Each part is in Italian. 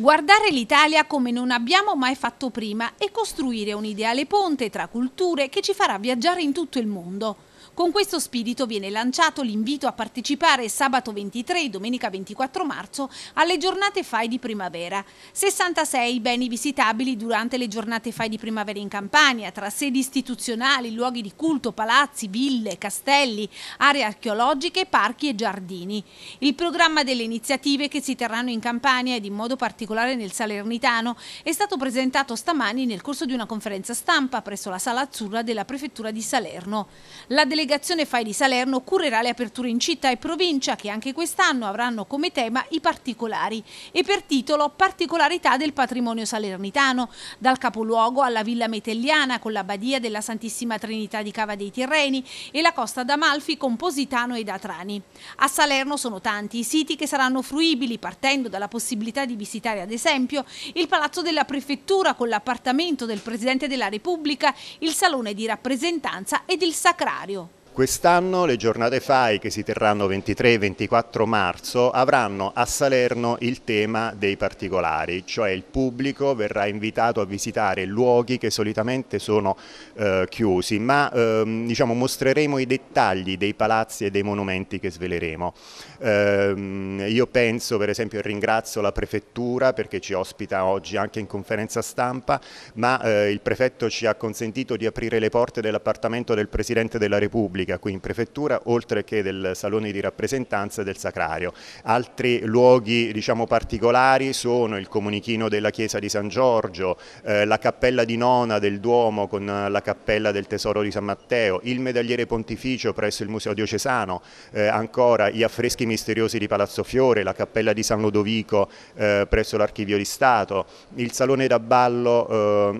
Guardare l'Italia come non abbiamo mai fatto prima e costruire un ideale ponte tra culture che ci farà viaggiare in tutto il mondo. Con questo spirito viene lanciato l'invito a partecipare sabato 23 e domenica 24 marzo alle giornate FAI di primavera. 66 beni visitabili durante le giornate FAI di primavera in Campania, tra sedi istituzionali, luoghi di culto, palazzi, ville, castelli, aree archeologiche, parchi e giardini. Il programma delle iniziative che si terranno in Campania ed in modo particolare nel Salernitano è stato presentato stamani nel corso di una conferenza stampa presso la Sala Azzurra della Prefettura di Salerno. La delegazione delegazione Fai di Salerno curerà le aperture in città e provincia che anche quest'anno avranno come tema i particolari e per titolo Particolarità del patrimonio salernitano, dal capoluogo alla Villa Metelliana con la Badia della Santissima Trinità di Cava dei Tirreni e la Costa d'Amalfi con Positano ed Atrani. A Salerno sono tanti i siti che saranno fruibili partendo dalla possibilità di visitare ad esempio il Palazzo della Prefettura con l'appartamento del Presidente della Repubblica, il Salone di Rappresentanza ed il Sacrario. Quest'anno le giornate FAI che si terranno 23 e 24 marzo avranno a Salerno il tema dei particolari, cioè il pubblico verrà invitato a visitare luoghi che solitamente sono eh, chiusi, ma ehm, diciamo, mostreremo i dettagli dei palazzi e dei monumenti che sveleremo. Ehm, io penso per esempio e ringrazio la prefettura perché ci ospita oggi anche in conferenza stampa, ma eh, il prefetto ci ha consentito di aprire le porte dell'appartamento del Presidente della Repubblica Repubblica qui in Prefettura, oltre che del Salone di Rappresentanza del Sacrario. Altri luoghi diciamo, particolari sono il comunichino della Chiesa di San Giorgio, eh, la Cappella di Nona del Duomo con la Cappella del Tesoro di San Matteo, il medagliere pontificio presso il Museo Diocesano, eh, ancora gli affreschi misteriosi di Palazzo Fiore, la Cappella di San Lodovico eh, presso l'Archivio di Stato, il Salone da Ballo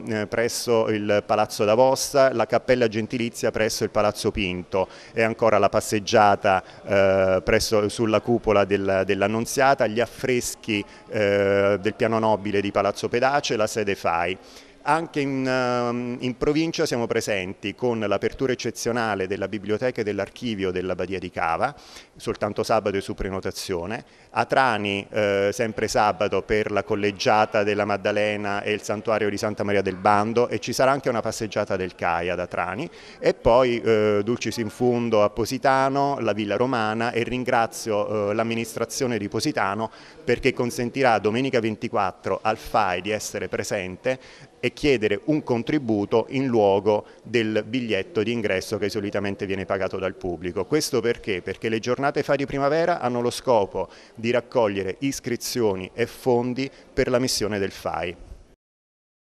eh, presso il Palazzo d'Avosta, la Cappella Gentilizia presso il Palazzo Pinto appunto è ancora la passeggiata eh, presso, sulla cupola del, dell'Annunziata, gli affreschi eh, del piano nobile di Palazzo Pedace, la sede FAI. Anche in, ehm, in provincia siamo presenti con l'apertura eccezionale della biblioteca e dell'archivio della Badia di Cava, soltanto sabato e su prenotazione, a Trani eh, sempre sabato per la collegiata della Maddalena e il santuario di Santa Maria del Bando e ci sarà anche una passeggiata del Caia da Trani e poi eh, Dulcis in Fundo a Positano, la Villa Romana e ringrazio eh, l'amministrazione di Positano perché consentirà domenica 24 al FAI di essere presente e chiedere un contributo in luogo del biglietto di ingresso che solitamente viene pagato dal pubblico. Questo perché? Perché le giornate FA di primavera hanno lo scopo di raccogliere iscrizioni e fondi per la missione del FAI.